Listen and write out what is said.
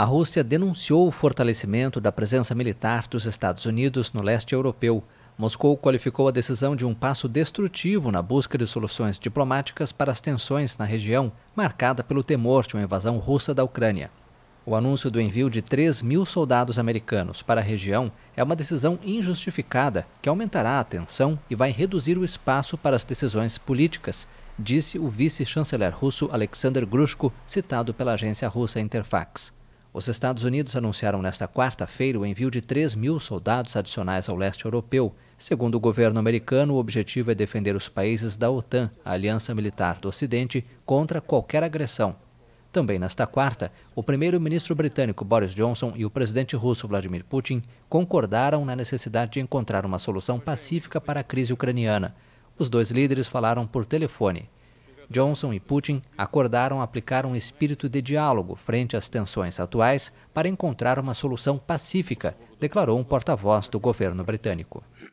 a Rússia denunciou o fortalecimento da presença militar dos Estados Unidos no leste europeu. Moscou qualificou a decisão de um passo destrutivo na busca de soluções diplomáticas para as tensões na região, marcada pelo temor de uma invasão russa da Ucrânia. O anúncio do envio de 3 mil soldados americanos para a região é uma decisão injustificada que aumentará a tensão e vai reduzir o espaço para as decisões políticas, disse o vice-chanceler russo Alexander Grushko, citado pela agência russa Interfax. Os Estados Unidos anunciaram nesta quarta-feira o envio de 3 mil soldados adicionais ao leste europeu. Segundo o governo americano, o objetivo é defender os países da OTAN, a aliança militar do Ocidente, contra qualquer agressão. Também nesta quarta, o primeiro-ministro britânico Boris Johnson e o presidente russo Vladimir Putin concordaram na necessidade de encontrar uma solução pacífica para a crise ucraniana. Os dois líderes falaram por telefone. Johnson e Putin acordaram aplicar um espírito de diálogo frente às tensões atuais para encontrar uma solução pacífica, declarou um porta-voz do governo britânico.